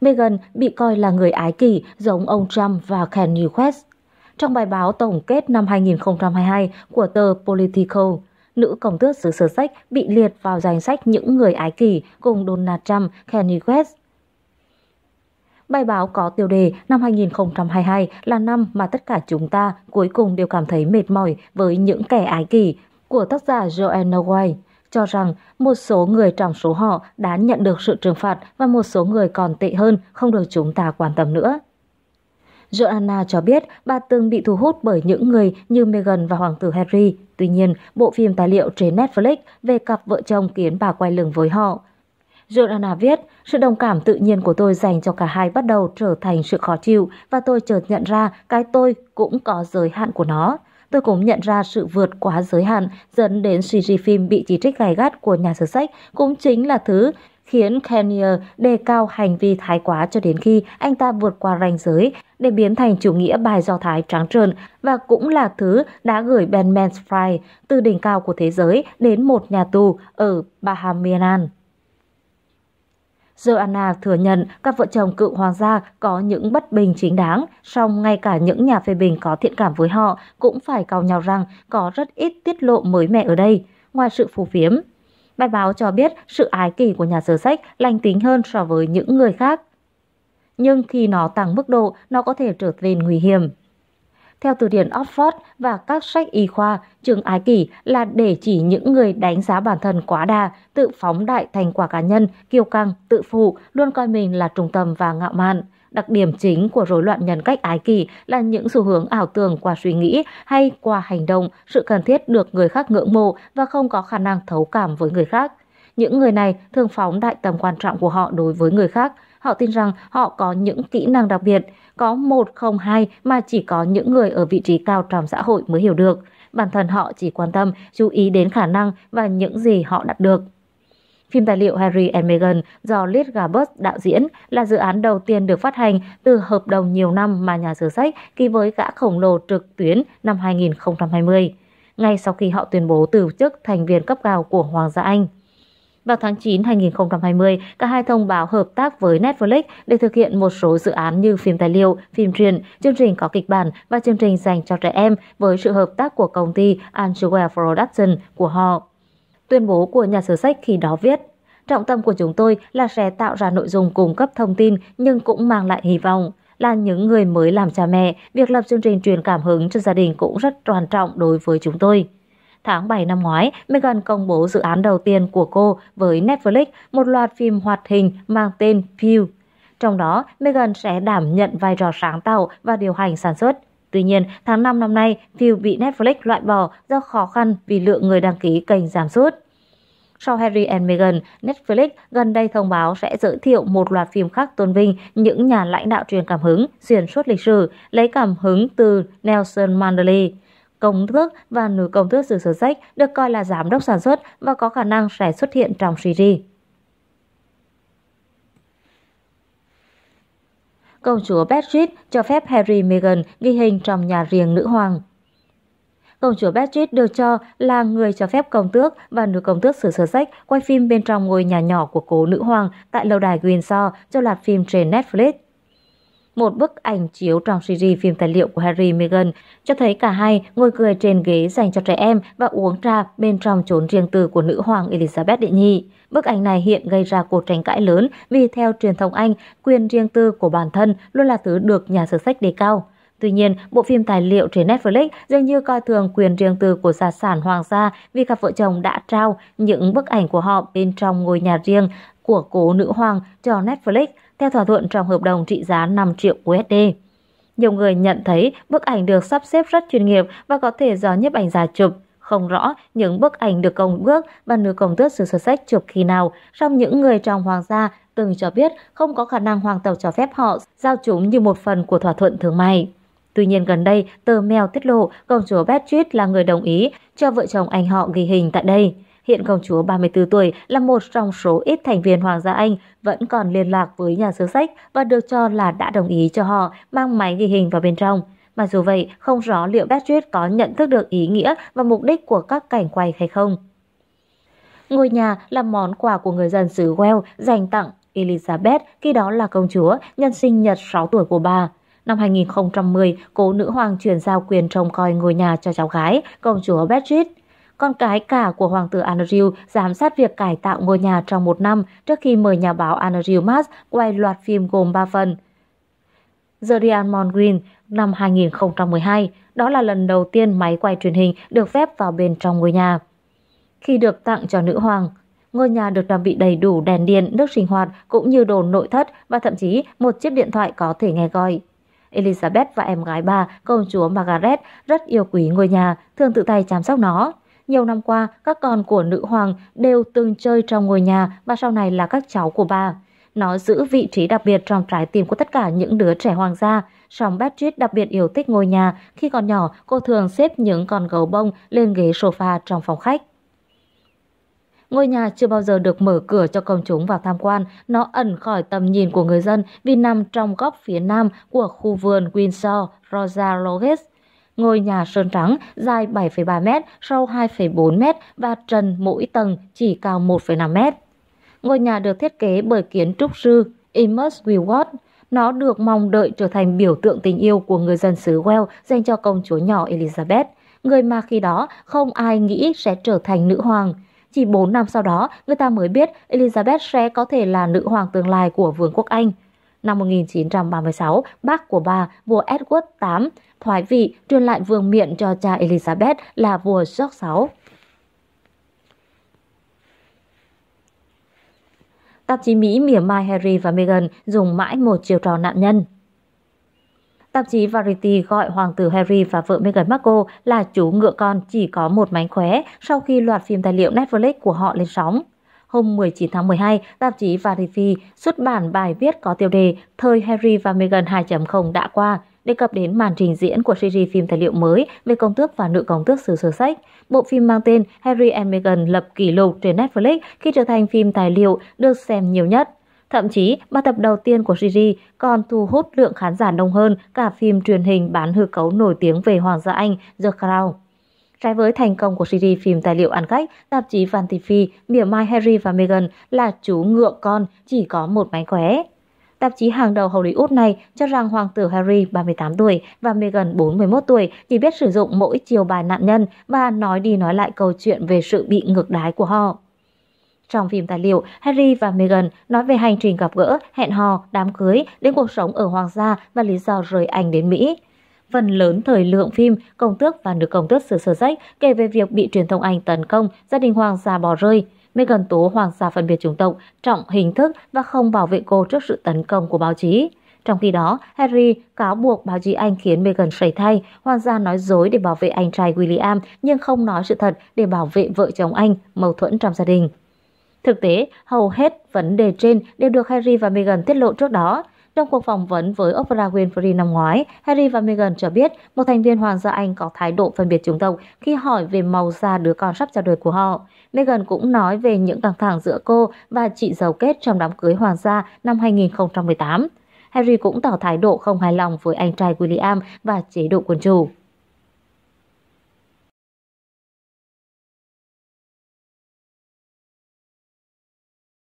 Meghan bị coi là người ái kỷ giống ông Trump và Kanye West. Trong bài báo tổng kết năm 2022 của tờ Politico, nữ công tước xứ sở sách bị liệt vào danh sách những người ái kỷ cùng Donald Trump, Kanye West. Bài báo có tiêu đề năm 2022 là năm mà tất cả chúng ta cuối cùng đều cảm thấy mệt mỏi với những kẻ ái kỷ của tác giả Joanna White cho rằng một số người trong số họ đã nhận được sự trừng phạt và một số người còn tệ hơn không được chúng ta quan tâm nữa. Joanna cho biết bà từng bị thu hút bởi những người như Meghan và Hoàng tử Harry. Tuy nhiên, bộ phim tài liệu trên Netflix về cặp vợ chồng khiến bà quay lưng với họ. Joanna viết, sự đồng cảm tự nhiên của tôi dành cho cả hai bắt đầu trở thành sự khó chịu và tôi chợt nhận ra cái tôi cũng có giới hạn của nó. Tôi cũng nhận ra sự vượt quá giới hạn dẫn đến CG phim bị chỉ trích gay gắt của nhà sử sách cũng chính là thứ khiến Kenyer đề cao hành vi thái quá cho đến khi anh ta vượt qua ranh giới để biến thành chủ nghĩa bài do thái trắng trơn và cũng là thứ đã gửi Ben Mansfry từ đỉnh cao của thế giới đến một nhà tù ở Bahamian. Joanna thừa nhận các vợ chồng cựu hoàng gia có những bất bình chính đáng, song ngay cả những nhà phê bình có thiện cảm với họ cũng phải cầu nhau rằng có rất ít tiết lộ mới mẻ ở đây, ngoài sự phù phiếm. Bài báo cho biết sự ái kỷ của nhà sơ sách lành tính hơn so với những người khác. Nhưng khi nó tăng mức độ, nó có thể trở nên nguy hiểm. Theo từ điển Oxford và các sách y khoa, trường ái kỷ là để chỉ những người đánh giá bản thân quá đa, tự phóng đại thành quả cá nhân, kiêu căng, tự phụ, luôn coi mình là trung tâm và ngạo mạn. Đặc điểm chính của rối loạn nhân cách ái kỷ là những xu hướng ảo tưởng qua suy nghĩ hay qua hành động, sự cần thiết được người khác ngưỡng mộ và không có khả năng thấu cảm với người khác. Những người này thường phóng đại tầm quan trọng của họ đối với người khác. Họ tin rằng họ có những kỹ năng đặc biệt, có một không hai mà chỉ có những người ở vị trí cao trong xã hội mới hiểu được. Bản thân họ chỉ quan tâm, chú ý đến khả năng và những gì họ đạt được. Phim tài liệu Harry and Meghan do Liz Garbus đạo diễn là dự án đầu tiên được phát hành từ hợp đồng nhiều năm mà nhà sử sách ký với gã khổng lồ trực tuyến năm 2020, ngay sau khi họ tuyên bố từ chức thành viên cấp cao của Hoàng gia Anh. Vào tháng 9 2020, cả hai thông báo hợp tác với Netflix để thực hiện một số dự án như phim tài liệu, phim truyền, chương trình có kịch bản và chương trình dành cho trẻ em với sự hợp tác của công ty Anjewel Production của họ. Tuyên bố của nhà sử sách khi đó viết, Trọng tâm của chúng tôi là sẽ tạo ra nội dung cung cấp thông tin nhưng cũng mang lại hy vọng là những người mới làm cha mẹ, việc lập chương trình truyền cảm hứng cho gia đình cũng rất quan trọng đối với chúng tôi. Tháng 7 năm ngoái, Megan công bố dự án đầu tiên của cô với Netflix, một loạt phim hoạt hình mang tên Pew. Trong đó, Megan sẽ đảm nhận vai trò sáng tạo và điều hành sản xuất. Tuy nhiên, tháng 5 năm nay, Pew bị Netflix loại bỏ do khó khăn vì lượng người đăng ký kênh giảm sút. Sau Harry and Meghan, Netflix gần đây thông báo sẽ giới thiệu một loạt phim khác tôn vinh những nhà lãnh đạo truyền cảm hứng xuyên suốt lịch sử, lấy cảm hứng từ Nelson Mandela. Công tước và nữ công tước xứ sở sách được coi là giám đốc sản xuất và có khả năng sẽ xuất hiện trong series. Công chúa Beatrice cho phép Harry Meghan ghi hình trong nhà riêng nữ hoàng. Công chúa Beatrice được cho là người cho phép công tước và nữ công tước xứ sở sách quay phim bên trong ngôi nhà nhỏ của cố nữ hoàng tại lâu đài Windsor cho loạt phim trên Netflix. Một bức ảnh chiếu trong series phim tài liệu của Harry Meghan cho thấy cả hai ngồi cười trên ghế dành cho trẻ em và uống trà bên trong chốn riêng tư của nữ hoàng Elizabeth đệ nhị. Bức ảnh này hiện gây ra cuộc tranh cãi lớn vì theo truyền thông Anh, quyền riêng tư của bản thân luôn là thứ được nhà sử sách đề cao. Tuy nhiên, bộ phim tài liệu trên Netflix dường như coi thường quyền riêng tư của gia sản hoàng gia vì cặp vợ chồng đã trao những bức ảnh của họ bên trong ngôi nhà riêng của cố nữ hoàng cho Netflix theo thỏa thuận trong hợp đồng trị giá 5 triệu USD. Nhiều người nhận thấy bức ảnh được sắp xếp rất chuyên nghiệp và có thể do nhiếp ảnh giả chụp. Không rõ những bức ảnh được công bước và nữ công tước xứ Sussex chụp khi nào, song những người trong hoàng gia từng cho biết không có khả năng hoàng tộc cho phép họ giao chúng như một phần của thỏa thuận thương mại. Tuy nhiên gần đây, tờ Mail tiết lộ công chúa Beatrice là người đồng ý cho vợ chồng anh họ ghi hình tại đây. Hiện công chúa 34 tuổi là một trong số ít thành viên Hoàng gia Anh vẫn còn liên lạc với nhà sứ sách và được cho là đã đồng ý cho họ mang máy ghi hình vào bên trong. Mà dù vậy, không rõ liệu Patrick có nhận thức được ý nghĩa và mục đích của các cảnh quay hay không. Ngôi nhà là món quà của người dân xứ Wales dành tặng Elizabeth, khi đó là công chúa, nhân sinh nhật 6 tuổi của bà. Năm 2010, cố nữ hoàng chuyển giao quyền trông coi ngôi nhà cho cháu gái, công chúa Beatrice. Con cái cả của hoàng tử Andrew giám sát việc cải tạo ngôi nhà trong một năm trước khi mời nhà báo Andrew Mas quay loạt phim gồm 3 phần. The Diamond Green năm 2012, đó là lần đầu tiên máy quay truyền hình được phép vào bên trong ngôi nhà. Khi được tặng cho nữ hoàng, ngôi nhà được trang bị đầy đủ đèn điện, nước sinh hoạt cũng như đồ nội thất và thậm chí một chiếc điện thoại có thể nghe gọi. Elizabeth và em gái bà, công chúa Margaret, rất yêu quý ngôi nhà, thường tự tay chăm sóc nó. Nhiều năm qua, các con của nữ hoàng đều từng chơi trong ngôi nhà và sau này là các cháu của bà. Nó giữ vị trí đặc biệt trong trái tim của tất cả những đứa trẻ hoàng gia. Song Beatrice đặc biệt yêu thích ngôi nhà. Khi còn nhỏ, cô thường xếp những con gấu bông lên ghế sofa trong phòng khách. Ngôi nhà chưa bao giờ được mở cửa cho công chúng vào tham quan, nó ẩn khỏi tầm nhìn của người dân vì nằm trong góc phía nam của khu vườn Windsor Rosa Loges. Ngôi nhà sơn trắng dài 7,3 m, sâu 2,4 m và trần mỗi tầng chỉ cao 1,5 m. Ngôi nhà được thiết kế bởi kiến trúc sư Amos Wilward. Nó được mong đợi trở thành biểu tượng tình yêu của người dân xứ Wales dành cho công chúa nhỏ Elizabeth, người mà khi đó không ai nghĩ sẽ trở thành nữ hoàng. Chỉ 4 năm sau đó, người ta mới biết Elizabeth sẽ có thể là nữ hoàng tương lai của Vương quốc Anh – Năm 1936, bác của bà, vua Edward VIII, thoái vị truyền lại vương miện cho cha Elizabeth là vua George VI. Tạp chí Mỹ mỉa mai Harry và Meghan dùng mãi một chiều trò nạn nhân. Tạp chí Variety gọi hoàng tử Harry và vợ Meghan Markle là chú ngựa con chỉ có một mánh khóe sau khi loạt phim tài liệu Netflix của họ lên sóng hôm 19 tháng 12, tạp chí Variety xuất bản bài viết có tiêu đề Thời Harry và Meghan 2.0 đã qua, đề cập đến màn trình diễn của series phim tài liệu mới về công tước và nữ công tước xứ sở sách. Bộ phim mang tên Harry and Meghan lập kỷ lục trên Netflix khi trở thành phim tài liệu được xem nhiều nhất. Thậm chí, ba tập đầu tiên của series còn thu hút lượng khán giả đông hơn cả phim truyền hình bán hư cấu nổi tiếng về Hoàng gia Anh The Crown. Trái với thành công của series phim tài liệu ăn khách, tạp chí Vanity Fair mỉa mai Harry và Meghan là chú ngựa con chỉ có một mánh khóe. Tạp chí hàng đầu Hollywood này cho rằng hoàng tử Harry 38 tuổi và Meghan 41 tuổi chỉ biết sử dụng mỗi chiều bài nạn nhân và nói đi nói lại câu chuyện về sự bị ngược đái của họ. Trong phim tài liệu, Harry và Meghan nói về hành trình gặp gỡ, hẹn hò, đám cưới, đến cuộc sống ở Hoàng gia và lý do rời Anh đến Mỹ. Phần lớn thời lượng phim Công tước và Nữ Công tước Sử Sơ Sách kể về việc bị truyền thông Anh tấn công, gia đình hoàng gia bỏ rơi. Meghan tố hoàng gia phân biệt chủng tộc, trọng hình thức và không bảo vệ cô trước sự tấn công của báo chí. Trong khi đó, Harry cáo buộc báo chí Anh khiến Meghan sẩy thay, hoàng gia nói dối để bảo vệ anh trai William nhưng không nói sự thật để bảo vệ vợ chồng anh, mâu thuẫn trong gia đình. Thực tế, hầu hết vấn đề trên đều được Harry và Meghan tiết lộ trước đó. Trong cuộc phỏng vấn với Oprah Winfrey năm ngoái, Harry và Meghan cho biết một thành viên Hoàng gia Anh có thái độ phân biệt chủng tộc khi hỏi về màu da đứa con sắp chào đời của họ. Meghan cũng nói về những căng thẳng giữa cô và chị giàu kết trong đám cưới Hoàng gia năm 2018. Harry cũng tỏ thái độ không hài lòng với anh trai William và chế độ quân chủ.